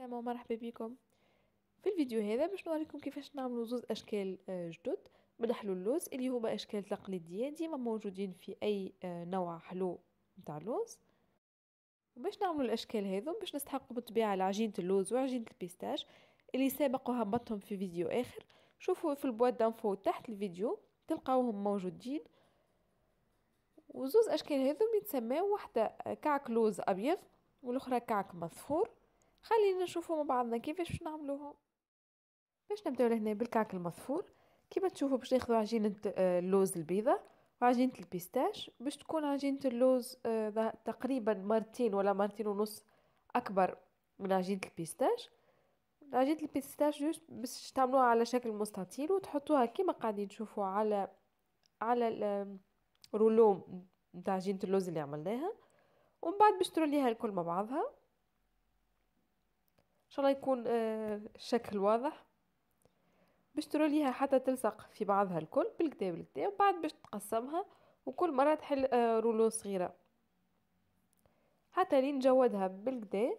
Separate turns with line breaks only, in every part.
السلام ومرحبا بكم في الفيديو هذا باش نوريكم كيفاش نعملوا زوز اشكال آه، جدد من حلو اللوز اللي هما اشكال تقليديه ديما موجودين في اي آه، نوع حلو نتاع اللوز وباش نعملوا الاشكال هذو باش نستحقوا بالطبيعه لعجينه اللوز وعجينه البيستاش اللي سابق وهبطهم في فيديو اخر شوفوا في البواد دانفو تحت الفيديو تلقاوهم موجودين وزوز اشكال هذو يتسماو واحده آه، كعك لوز ابيض والاخرى كعك مصفور خلينا نشوفوا مع بعضنا كيفاش باش نعملوهم باش نبداو لهنا بالكعك المصفور كيما تشوفوا باش ناخذ عجينه آه، اللوز البيضه وعجينه البيستاش باش تكون عجينه اللوز آه، تقريبا مرتين ولا مرتين ونص اكبر من عجينه البيستاش عجينه البيستاش جوست باش تعملوها على شكل مستطيل وتحطوها كيما قاعدين تشوفوا على على الرولو نتاع عجينه اللوز اللي عملناها ومن بعد باش تروليها الكل مع بعضها ان شاء الله يكون آه، الشكل واضح باش تروليها حتى تلصق في بعضها الكل بالكدا بالكدا وبعد باش تقسمها وكل مره تحل آه، رولو صغيره حتى لين جودها بالكدا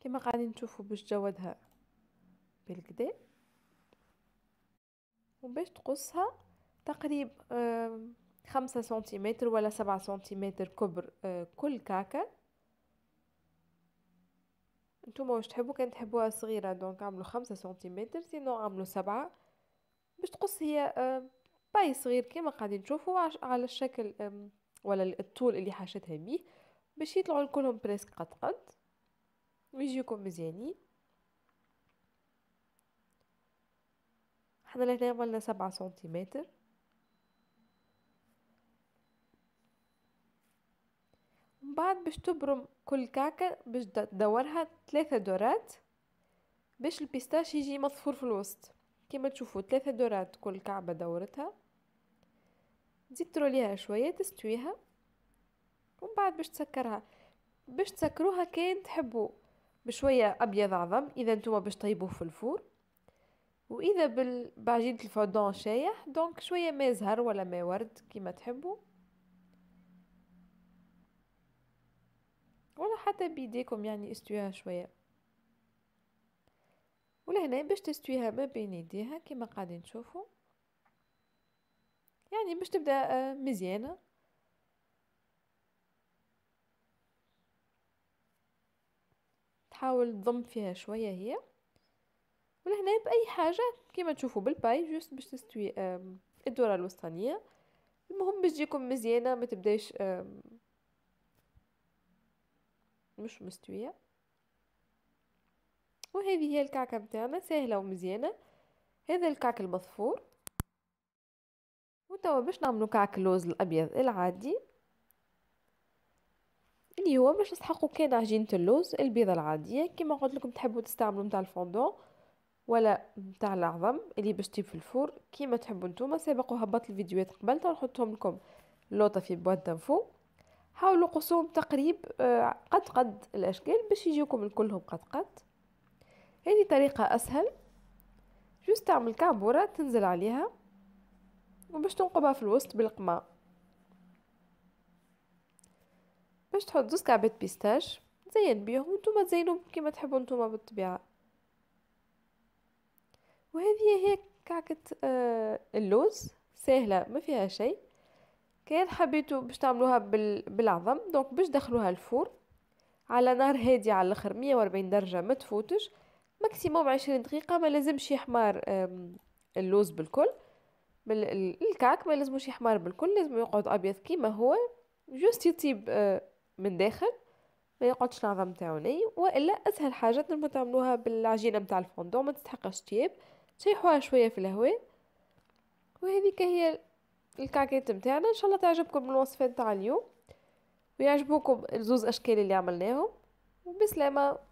كما غادي نشوفوا باش جاودها بالكدا وباش تقصها تقريبا خمسة سنتيمتر ولا سبعة سنتيمتر كبر آه، كل كعكة نتوما واش تحبوا كان تحبوها صغيرة دونك عملوا خمسة سنتيمتر سينو عملوا سبعة باش تقص هي آه، باي صغير كما قاعدين نشوفو على الشكل ولا الطول اللي حاشتها بيه باش يطلعوا لكلهم بريسك قد قد ويجيكم مزيانين حنا لهنا عملنا سبعة سنتيمتر من بعد باش تبرم كل كعكة باش تدورها ثلاثة دورات باش البيستاش يجي مصفور في الوسط كما تشوفوا ثلاثة دورات كل كعبة دورتها تزيد تروليها شوية تستويها ومن بعد باش تسكرها باش تسكروها كان تحبوا بشويه ابيض عظم اذا نتوما باش طيبوه في الفور واذا بال... بعجينه الفودون شايح دونك شويه ما زهر ولا ما ورد كيما تحبوا ولا حتى بيديكم يعني استويها شويه ولهنا باش تستويها ما بين يديها كيما قاعدين تشوفوا يعني باش تبدا آه، مزيانه تحاول تضم فيها شويه هي ولهنا باي حاجه كما تشوفوا بالباي جوست باش تستوي الدوره الوسطانيه المهم باش تجيكم مزيانه ما تبدايش مش مستويه وهذه هي الكعكه بتاعنا سهله ومزيانه هذا الكعك المضفور وتوا باش نعملو كعك اللوز الابيض العادي اللي هو باش نسحقو كان عجينه اللوز البيضه العاديه كيما قلت لكم تحبوا تستعملوا نتاع الفوندو ولا نتاع العظم اللي باش تجيب في الفور كيما تحبوا نتوما سابقوا هبط الفيديوهات قبل نحطهم لكم لوطه في بواد دانفو حاولوا قصوهم تقريب آه، قد قد الاشكال باش يجيكم كلهم قد قد هذه طريقه اسهل جوست تعمل كابورة تنزل عليها وباش تنقبها في الوسط بالقمه باش تحط زوج كعبات بيستاش زين بيهم نتوما تزينو كيما تحبوا نتوما بالطبيعه وهذه هي كعكه اللوز سهله ما فيها شيء كان حبيتو باش تعملوها بالعظم دونك باش دخلوها الفرن على نار هادية على الاخر 140 درجة ما تفوتش ماكسيموم 20 دقيقة ما لازمش يحمر اللوز بالكل الكعك ما لازمش يحمر بالكل لازم يقعد ابيض كيما هو جوست يطيب من داخل ما يقعدش العظم نتاعو ني والا اسهل حاجه تنجمو تعملوها بالعجينه نتاع الفوندو ما تستحقش طيب تشيحوها شويه في الهواء وهذيك هي الكعكات نتاعنا ان شاء الله تعجبكم الوصفه نتاع اليوم ويعجبوكم الزوز اشكال اللي عملناهم وبسلامه